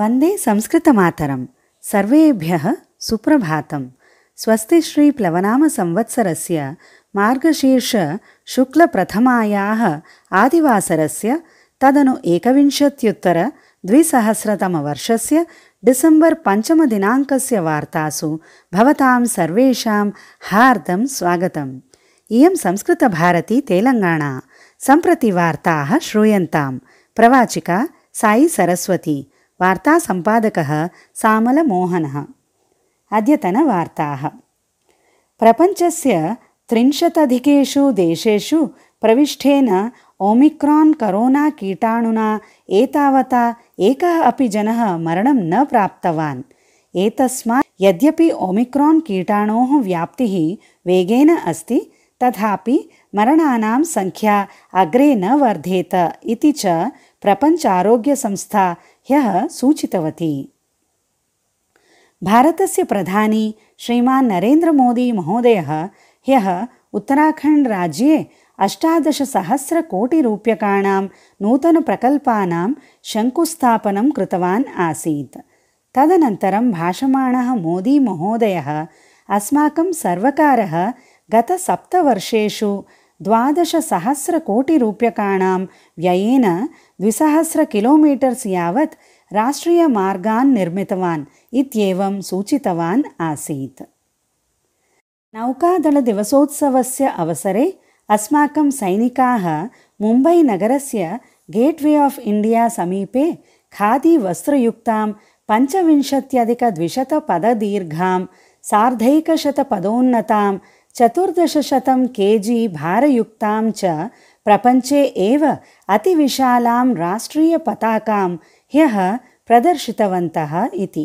वन्दे संस्कृतमातरम् सर्वेभ्यः सुप्रभातम् स्वस्तिश्रीप्लवनामसंवत्सरस्य मार्गशीर्षशुक्लप्रथमायाः आदिवासरस्य तदनु एकविंशत्युत्तरद्विसहस्रतमवर्षस्य डिसेम्बर् पञ्चमदिनाङ्कस्य वार्तासु भवताम् सर्वेषां हार्दं स्वागतम् इयं संस्कृतभारती तेलङ्गाणा सम्प्रति वार्ताः श्रूयन्तां प्रवाचिका साई सरस्वती वार्तासम्पादकः सामलमोहनः अद्यतनवार्ताः प्रपञ्चस्य त्रिंशदधिकेषु देशेषु प्रविष्ठेन ओमिक्रान् करोना कीटाणुना एतावता एकः अपि जनः मरणं न प्राप्तवान् एतस्मात् यद्यपि ओमिक्रान् कीटाणोः व्याप्तिः वेगेन अस्ति तथापि मरणानां सङ्ख्या अग्रे न वर्धेत इति च आरोग्य आरोग्यसंस्था ह्यः सूचितवती भारतस्य प्रधानी श्रीमान् नरेन्द्रमोदीमहोदयः ह्यः उत्तराखण्ड्राज्ये अष्टादशसहस्रकोटिरूप्यकाणां नूतनप्रकल्पानां शङ्कुस्थापनं कृतवान् आसीत् तदनन्तरं भाषमाणः महोदयः अस्माकं सर्वकारः गतसप्तवर्षेषु द्वादशसहस्रकोटिरूप्यकाणां व्ययेन द्विसहस्र किलोमीटर्स् यावत् राष्ट्रीयमार्गान् निर्मितवान् इत्येवं सूचितवान् आसीत् नौकादलदिवसोत्सवस्य अवसरे अस्माकं सैनिकाः मुम्बैनगरस्य गेट्वे आफ् इण्डिया समीपे खादीवस्त्रयुक्तां पञ्चविंशत्यधिकद्विशतपददीर्घां सार्धैकशतपदोन्नतां चतुर्दशशतं के जी भारयुक्तां च प्रपञ्चे एव अतिविशालां राष्ट्रियपताकां ह्यः प्रदर्शितवन्तः इति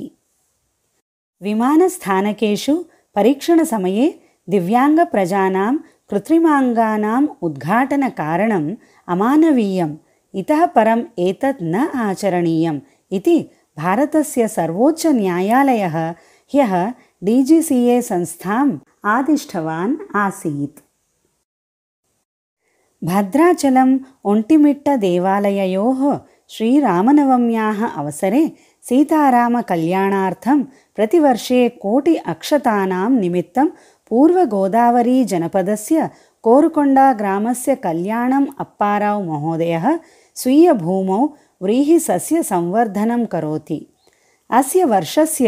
विमानस्थानकेषु परीक्षणसमये दिव्याङ्गप्रजानां कृत्रिमाङ्गानाम् उद्घाटनकारणम् अमानवीयम् इतः परम् एतत् न आचरणीयम् इति भारतस्य सर्वोच्चन्यायालयः ह्यः डी जी सी ए आदिष्टवान् आसीत् भद्राचलम् ओण्टिमिट्टदेवालययोः श्रीरामनवम्याः अवसरे सीतारामकल्याणार्थं प्रतिवर्षे कोटि अक्षतानां निमित्तं पूर्वगोदावरीजनपदस्य कोरुकोण्डाग्रामस्य कल्याणम् अप्पाराव् महोदयः स्वीयभूमौ व्रीहिसस्यसंवर्धनं संवर्धनं करोति अस्य वर्षस्य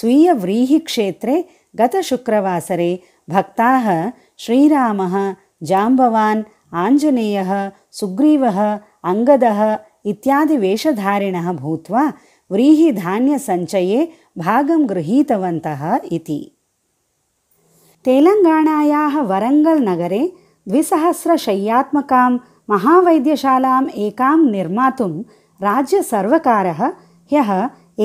स्वीयव्रीहिक्षेत्रे गतशुक्रवासरे भक्ताः श्रीरामः जाम्बवान् आञ्जनेयः सुग्रीवः अङ्गदः इत्यादिवेषधारिणः भूत्वा व्रीहिधान्यसञ्चये भागं गृहीतवन्तः इति तेलङ्गाणायाः वरङ्गल् नगरे द्विसहस्रशय्यात्मकां महावैद्यशालाम् एकां निर्मातुं राज्यसर्वकारः ह्यः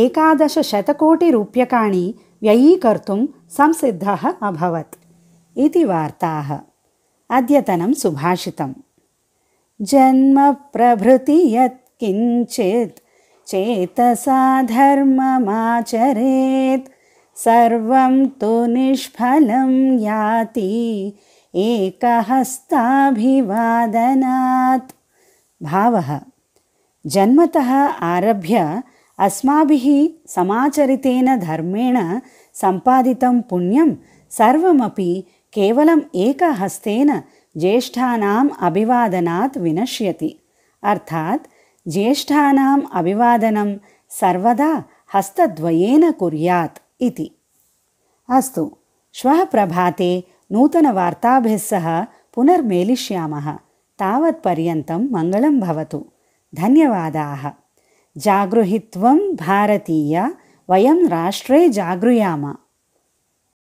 एकादशशतकोटिरूप्यकाणि व्ययीकर्तुं संसिद्धः अभवत् इति वार्ताः अद्यतनं सुभाषितं जन्मप्रभृति यत्किञ्चित् चेतसा धर्ममाचरेत् सर्वं तु निष्फलं याति एकहस्ताभिवादनात् भावः जन्मतः आरभ्य अस्माभिः समाचरितेन धर्मेण सम्पादितं पुण्यं सर्वमपि केवलम् एकहस्तेन ज्येष्ठानाम् अभिवादनात् विनश्यति अर्थात् ज्येष्ठानाम् अभिवादनं सर्वदा हस्तद्वयेन कुर्यात् इति अस्तु श्वः प्रभाते सह पुनर्मेलिष्यामः तावत्पर्यन्तं मङ्गलं भवतु धन्यवादाः जागृहित्वं भारतीय वयं राष्ट्रे जागृयाम